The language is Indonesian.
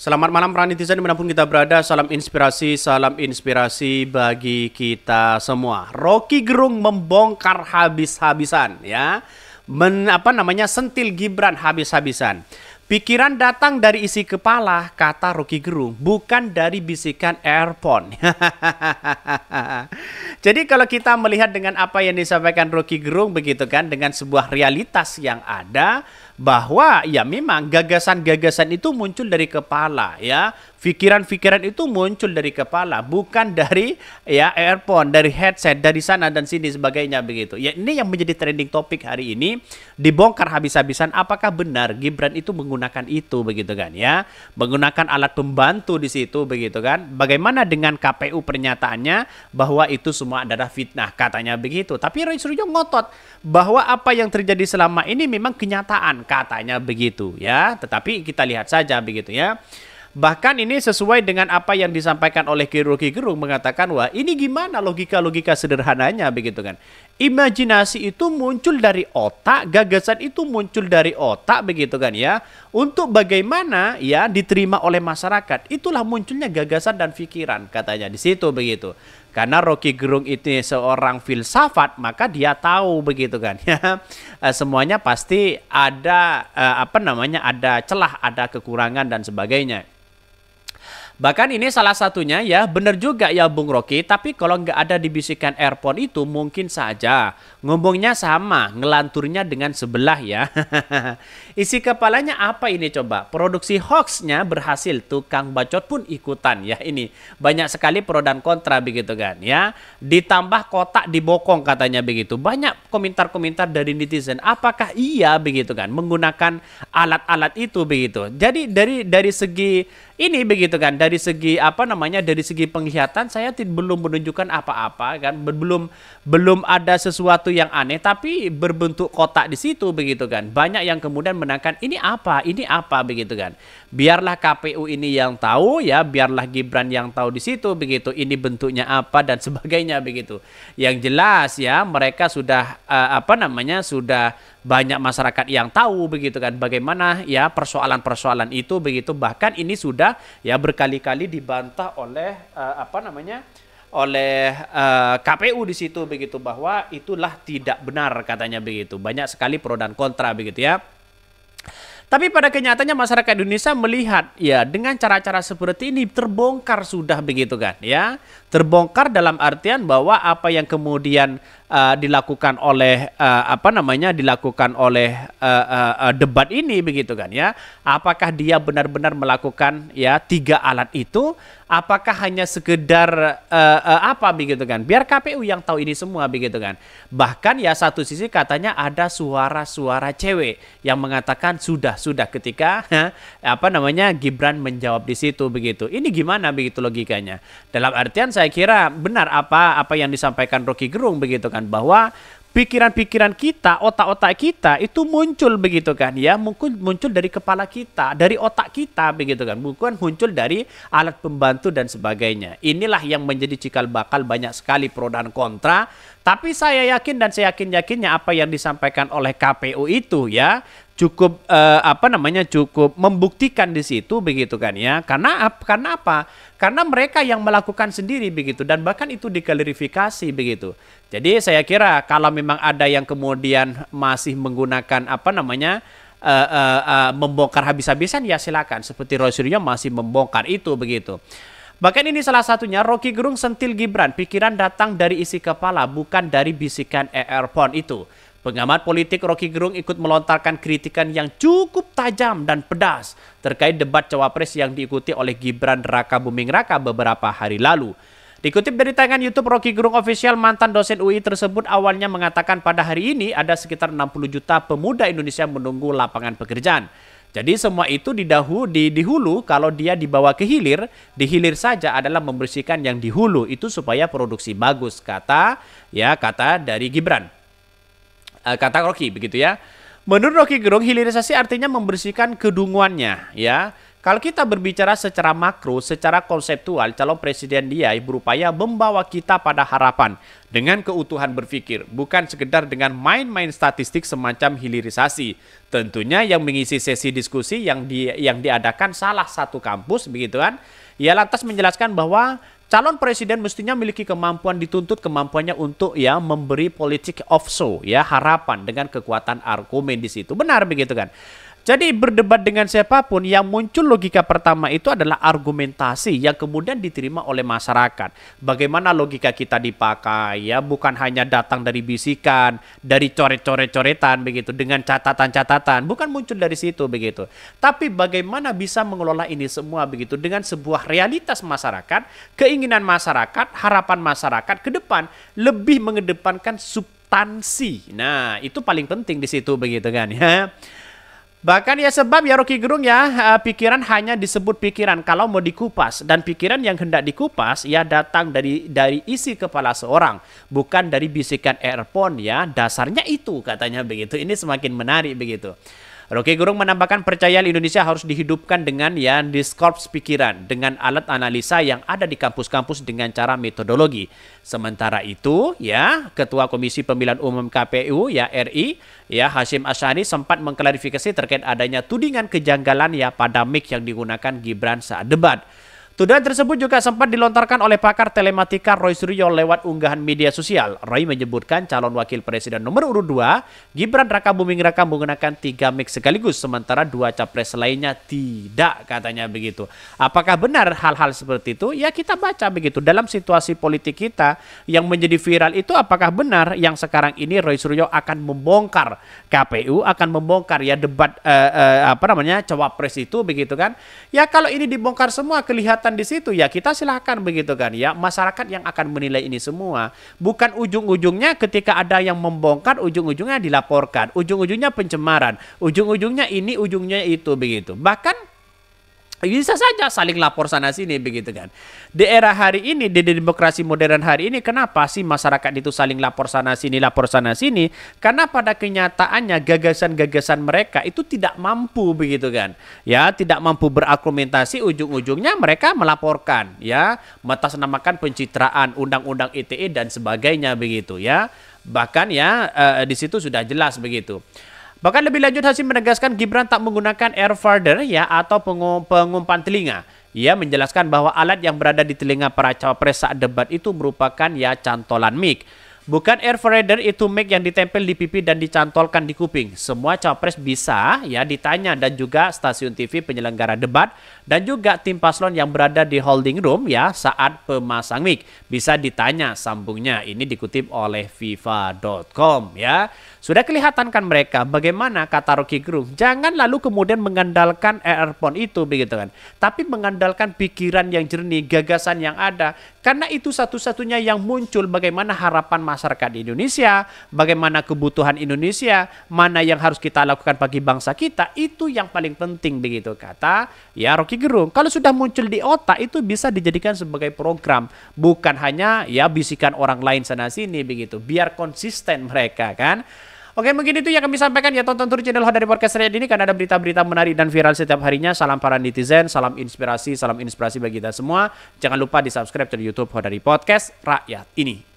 Selamat malam para netizen dimanapun kita berada. Salam inspirasi, salam inspirasi bagi kita semua. Rocky Gerung membongkar habis-habisan ya. Men, apa namanya sentil Gibran habis-habisan. Pikiran datang dari isi kepala, kata Rocky Gerung, bukan dari bisikan earphone. Jadi kalau kita melihat dengan apa yang disampaikan Rocky Gerung begitu kan, dengan sebuah realitas yang ada, bahwa ya memang gagasan-gagasan itu muncul dari kepala ya. Pikiran-pikiran itu muncul dari kepala, bukan dari ya earphone, dari headset, dari sana dan sini sebagainya begitu. Ya ini yang menjadi trending topik hari ini dibongkar habis-habisan apakah benar Gibran itu menggunakan menggunakan itu begitu kan ya. Menggunakan alat pembantu di situ begitu kan. Bagaimana dengan KPU pernyataannya bahwa itu semua adalah fitnah katanya begitu. Tapi Roy Suryo ngotot bahwa apa yang terjadi selama ini memang kenyataan katanya begitu ya. Tetapi kita lihat saja begitu ya. Bahkan ini sesuai dengan apa yang disampaikan oleh Kiruki Gerung mengatakan, wah ini gimana logika-logika sederhananya begitu kan. Imajinasi itu muncul dari otak, gagasan itu muncul dari otak begitu kan ya. Untuk bagaimana ya diterima oleh masyarakat, itulah munculnya gagasan dan pikiran katanya di situ begitu. Karena Rocky Gerung itu seorang filsafat, maka dia tahu begitu kan ya. Eh, semuanya pasti ada eh, apa namanya ada celah, ada kekurangan dan sebagainya. Bahkan ini salah satunya ya, bener juga ya Bung Rocky, tapi kalau nggak ada dibisikan earphone itu mungkin saja. Ngomongnya sama, ngelanturnya dengan sebelah ya. Isi kepalanya apa ini coba? Produksi hoaxnya berhasil, tukang bacot pun ikutan ya ini. Banyak sekali pro dan kontra begitu kan ya. Ditambah kotak dibokong katanya begitu. Banyak komentar-komentar dari netizen, apakah iya begitu kan menggunakan alat-alat itu begitu. Jadi dari dari segi ini begitu kan, dari dari segi apa namanya dari segi penglihatan saya belum menunjukkan apa-apa kan belum belum ada sesuatu yang aneh tapi berbentuk kotak di situ begitu kan banyak yang kemudian menangkan ini apa ini apa begitu kan biarlah KPU ini yang tahu ya biarlah Gibran yang tahu di situ begitu ini bentuknya apa dan sebagainya begitu yang jelas ya mereka sudah uh, apa namanya sudah banyak masyarakat yang tahu begitu kan bagaimana ya persoalan-persoalan itu begitu bahkan ini sudah ya berkali-kali dibantah oleh uh, apa namanya oleh uh, eh, KPU di situ begitu bahwa itulah tidak benar katanya begitu banyak sekali pro dan kontra begitu ya tapi pada kenyataannya masyarakat Indonesia melihat ya dengan cara-cara seperti ini terbongkar sudah begitu kan ya. Terbongkar dalam artian bahwa apa yang kemudian uh, dilakukan oleh uh, apa namanya dilakukan oleh uh, uh, debat ini begitu kan ya apakah dia benar-benar melakukan ya tiga alat itu apakah hanya sekedar uh, uh, apa begitu kan biar KPU yang tahu ini semua begitu kan bahkan ya satu sisi katanya ada suara-suara cewek yang mengatakan sudah sudah ketika huh, apa namanya Gibran menjawab di situ begitu ini gimana begitu logikanya dalam artian saya kira benar apa apa yang disampaikan Rocky Gerung begitu kan mengatakan bahwa pikiran-pikiran kita, otak-otak kita itu muncul begitu kan ya, mungkin muncul dari kepala kita, dari otak kita begitu kan, bukan muncul dari alat pembantu dan sebagainya. Inilah yang menjadi cikal bakal banyak sekali pro dan kontra, tapi saya yakin dan saya yakin-yakinnya apa yang disampaikan oleh KPU itu ya, cukup uh, apa namanya cukup membuktikan di situ begitu kan ya karena karena apa karena mereka yang melakukan sendiri begitu dan bahkan itu diklarifikasi begitu jadi saya kira kalau memang ada yang kemudian masih menggunakan apa namanya uh, uh, uh, membongkar habis-habisan ya silakan seperti Roy Suryo masih membongkar itu begitu Bahkan ini salah satunya, Rocky Gerung sentil Gibran, pikiran datang dari isi kepala, bukan dari bisikan earphone itu. Pengamat politik Rocky Gerung ikut melontarkan kritikan yang cukup tajam dan pedas terkait debat cawapres yang diikuti oleh Gibran Raka Buming Raka beberapa hari lalu. Dikutip dari tangan YouTube Rocky Gerung Official, mantan dosen UI tersebut awalnya mengatakan pada hari ini ada sekitar 60 juta pemuda Indonesia menunggu lapangan pekerjaan. Jadi semua itu didahu di, di hulu kalau dia dibawa ke hilir, di hilir saja adalah membersihkan yang di hulu itu supaya produksi bagus kata ya kata dari Gibran. Eh, kata Rocky begitu ya. Menurut Rocky Gerung, hilirisasi artinya membersihkan kedunguannya ya. Kalau kita berbicara secara makro, secara konseptual, calon presiden dia berupaya membawa kita pada harapan dengan keutuhan berpikir, bukan sekedar dengan main-main statistik semacam hilirisasi. Tentunya yang mengisi sesi diskusi yang di, yang diadakan salah satu kampus begitu kan. Ia lantas menjelaskan bahwa calon presiden mestinya memiliki kemampuan dituntut kemampuannya untuk ya memberi politik of show ya harapan dengan kekuatan argumen di situ. Benar begitu kan? Jadi berdebat dengan siapapun yang muncul logika pertama itu adalah argumentasi yang kemudian diterima oleh masyarakat. Bagaimana logika kita dipakai ya bukan hanya datang dari bisikan, dari coret-coret-coretan begitu dengan catatan-catatan, bukan muncul dari situ begitu. Tapi bagaimana bisa mengelola ini semua begitu dengan sebuah realitas masyarakat, keinginan masyarakat, harapan masyarakat ke depan lebih mengedepankan substansi. Nah, itu paling penting di situ begitu kan ya. Bahkan ya sebab ya Rocky Gerung ya eh, pikiran hanya disebut pikiran kalau mau dikupas dan pikiran yang hendak dikupas ya datang dari dari isi kepala seorang bukan dari bisikan earphone ya dasarnya itu katanya begitu ini semakin menarik begitu. Roky Gerung menambahkan percayaan Indonesia harus dihidupkan dengan ya diskorps pikiran dengan alat analisa yang ada di kampus-kampus dengan cara metodologi. Sementara itu ya Ketua Komisi Pemilihan Umum KPU ya RI ya Hashim Asyari sempat mengklarifikasi terkait adanya tudingan kejanggalan ya pada mic yang digunakan Gibran saat debat. Tuduhan tersebut juga sempat dilontarkan oleh pakar telematika Roy Suryo lewat unggahan media sosial. Roy menyebutkan calon wakil presiden nomor urut 2, Gibran Raka Buming Raka menggunakan tiga mic sekaligus, sementara dua capres lainnya tidak katanya begitu. Apakah benar hal-hal seperti itu? Ya kita baca begitu. Dalam situasi politik kita yang menjadi viral itu apakah benar yang sekarang ini Roy Suryo akan membongkar KPU, akan membongkar ya debat eh, eh, apa namanya cawapres itu begitu kan? Ya kalau ini dibongkar semua kelihatan diletakkan di situ ya kita silahkan begitu kan ya masyarakat yang akan menilai ini semua bukan ujung-ujungnya ketika ada yang membongkar ujung-ujungnya dilaporkan ujung-ujungnya pencemaran ujung-ujungnya ini ujungnya itu begitu bahkan bisa saja saling lapor sana sini begitu kan. Di era hari ini di demokrasi modern hari ini kenapa sih masyarakat itu saling lapor sana sini lapor sana sini? Karena pada kenyataannya gagasan-gagasan mereka itu tidak mampu begitu kan. Ya, tidak mampu berargumentasi ujung-ujungnya mereka melaporkan ya, namakan pencitraan undang-undang ITE dan sebagainya begitu ya. Bahkan ya eh, di situ sudah jelas begitu. Bahkan lebih lanjut Hasim menegaskan Gibran tak menggunakan air farther ya atau pengumpan telinga. Ia menjelaskan bahwa alat yang berada di telinga para cawapres saat debat itu merupakan ya cantolan mic. Bukan air farther itu mic yang ditempel di pipi dan dicantolkan di kuping. Semua cawapres bisa ya ditanya dan juga stasiun TV penyelenggara debat dan juga tim paslon yang berada di holding room ya saat pemasang mic bisa ditanya sambungnya. Ini dikutip oleh fifa.com ya. Sudah kelihatan kan mereka bagaimana kata Rocky Gerung, jangan lalu kemudian mengandalkan earphone itu begitu kan. Tapi mengandalkan pikiran yang jernih, gagasan yang ada. Karena itu satu-satunya yang muncul bagaimana harapan masyarakat di Indonesia, bagaimana kebutuhan Indonesia, mana yang harus kita lakukan bagi bangsa kita, itu yang paling penting begitu kata ya Rocky Gerung. Kalau sudah muncul di otak itu bisa dijadikan sebagai program, bukan hanya ya bisikan orang lain sana sini begitu. Biar konsisten mereka kan. Oke, mungkin itu yang kami sampaikan ya tonton terus channel dari Podcast Rakyat ini karena ada berita-berita menarik dan viral setiap harinya. Salam para netizen, salam inspirasi, salam inspirasi bagi kita semua. Jangan lupa di-subscribe di YouTube dari Podcast Rakyat ini.